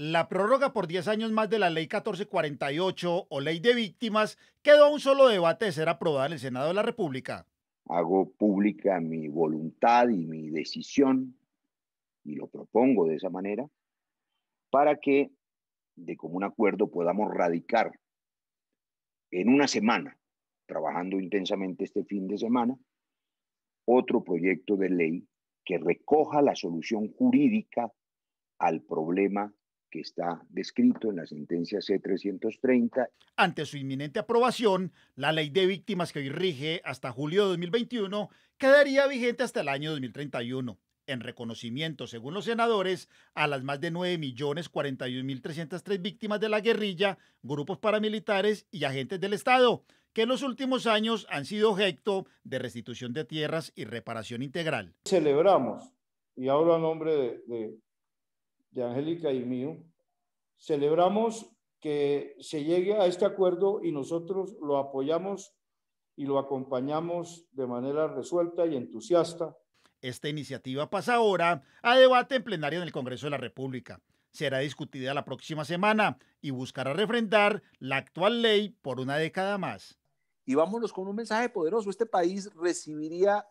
La prórroga por 10 años más de la Ley 1448 o Ley de Víctimas quedó a un solo debate de ser aprobada en el Senado de la República. Hago pública mi voluntad y mi decisión, y lo propongo de esa manera, para que de común acuerdo podamos radicar en una semana, trabajando intensamente este fin de semana, otro proyecto de ley que recoja la solución jurídica al problema que está descrito en la sentencia C-330. Ante su inminente aprobación, la ley de víctimas que hoy rige hasta julio de 2021 quedaría vigente hasta el año 2031, en reconocimiento, según los senadores, a las más de 9.041.303 víctimas de la guerrilla, grupos paramilitares y agentes del Estado, que en los últimos años han sido objeto de restitución de tierras y reparación integral. Celebramos, y hablo a nombre de de Angélica y mío, celebramos que se llegue a este acuerdo y nosotros lo apoyamos y lo acompañamos de manera resuelta y entusiasta. Esta iniciativa pasa ahora a debate en plenario en el Congreso de la República. Será discutida la próxima semana y buscará refrendar la actual ley por una década más. Y vámonos con un mensaje poderoso. Este país recibiría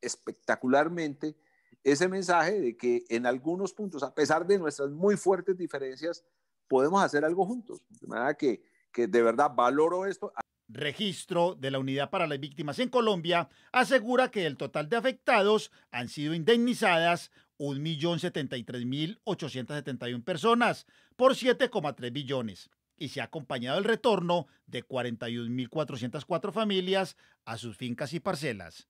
espectacularmente ese mensaje de que en algunos puntos, a pesar de nuestras muy fuertes diferencias, podemos hacer algo juntos. De manera que, que de verdad valoro esto. Registro de la Unidad para las Víctimas en Colombia asegura que el total de afectados han sido indemnizadas 1.073.871 personas por 7,3 billones y se ha acompañado el retorno de 41.404 familias a sus fincas y parcelas.